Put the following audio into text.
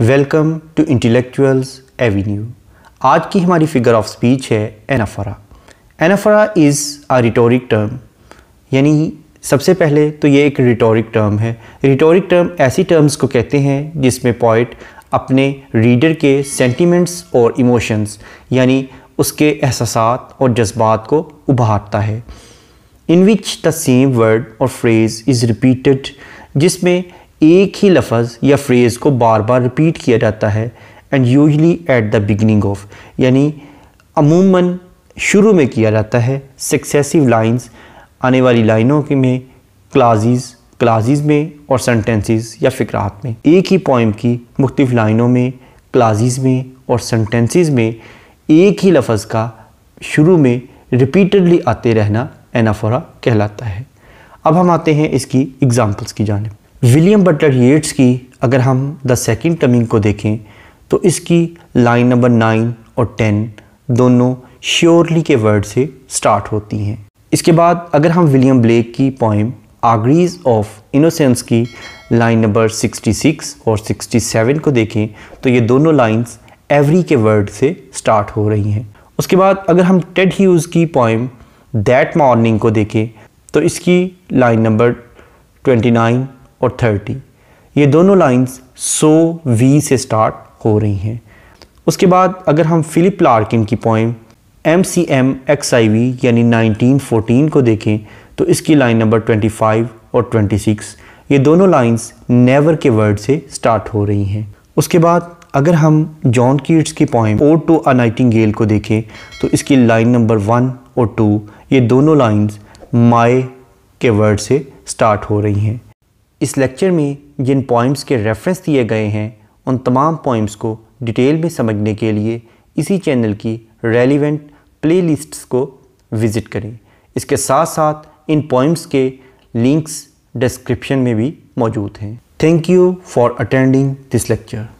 welcome to intellectuals Avenue आज की हमारी फिगर ऑफ स्पीच है anaphora anaphora is a rhetoric term यानी सबसे पहले तो ये एक रिटोरिक टर्म है रिटोरिक टर्म ऐसी टर्म्स को कहते हैं जिसमें पॉइट अपने रीडर के सेंटिमेंट्स और इमोशंस यानी उसके एहसास और जज्बात को उभारता है in which the same word और फ्रेज़ इज़ रिपीटेड जिसमें एक ही लफज या फ्रेज़ को बार बार रिपीट किया जाता है and usually at the beginning of यानी अमूमन शुरू में किया जाता है सक्सेसिव लाइंस आने वाली लाइनों के में क्लाजिज़ क्लाजिज़ में और सेंटेंसेस या फ़िक्रात में एक ही पोइम की मुख्तफ लाइनों में क्लाजिज़ में और सेंटेंसेस में एक ही लफज का शुरू में रिपीटेडली आते रहना एनाफोरा कहलाता है अब हम आते हैं इसकी एग्ज़ाम्पल्स की जानब विलियम बटलर येट्स की अगर हम द सेकंड कमिंग को देखें तो इसकी लाइन नंबर नाइन और टेन दोनों श्योरली के वर्ड से स्टार्ट होती हैं इसके बाद अगर हम विलियम ब्लेक की पोइम आगरीज ऑफ इनोसेंस की लाइन नंबर 66 और 67 को देखें तो ये दोनों लाइंस एवरी के वर्ड से स्टार्ट हो रही हैं उसके बाद अगर हम टेड ह्यूज़ की पोइम दैट मॉर्निंग को देखें तो इसकी लाइन नंबर 29 और थर्टी ये दोनों लाइंस सो वी से स्टार्ट हो रही हैं उसके बाद अगर हम फिलिप लार्किन की poem M C M X I V यानी 1914 को देखें तो इसकी लाइन नंबर 25 और 26 ये दोनों लाइंस नेवर के वर्ड से स्टार्ट हो रही हैं उसके बाद अगर हम जॉन कीट्स की poem Ode to a Gale को देखें तो इसकी लाइन नंबर वन और टू ये दोनों लाइंस माए के वर्ड से स्टार्ट हो रही हैं इस लेक्चर में जिन पॉइंट्स के रेफरेंस दिए गए हैं उन तमाम पॉइंट्स को डिटेल में समझने के लिए इसी चैनल की रेलिवेंट प्लेलिस्ट्स को विज़िट करें इसके साथ साथ इन पॉइंट्स के लिंक्स डिस्क्रिप्शन में भी मौजूद हैं thank you for attending this lecture